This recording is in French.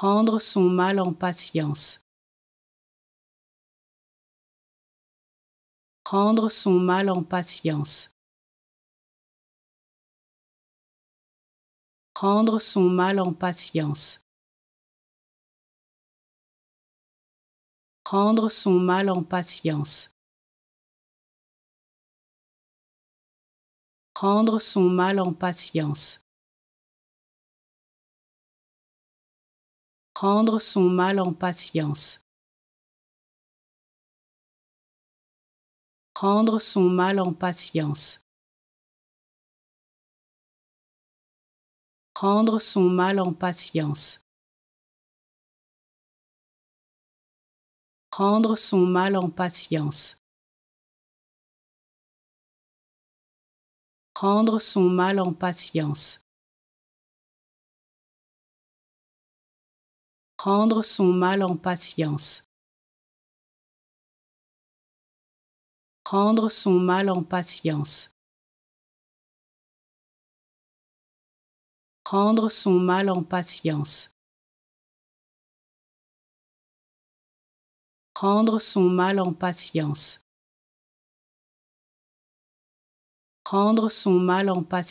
prendre son mal en patience. Prendre son mal en patience. Prendre son mal en patience. Prendre son mal en patience. Prendre son mal en patience. prendre son mal en patience. Prendre son mal en patience. Prendre son mal en patience. Prendre son mal en patience. Prendre son mal en patience. prendre son mal en patience. Prendre son mal en patience. Prendre son mal en patience. Prendre son mal en patience. Prendre son mal en patience.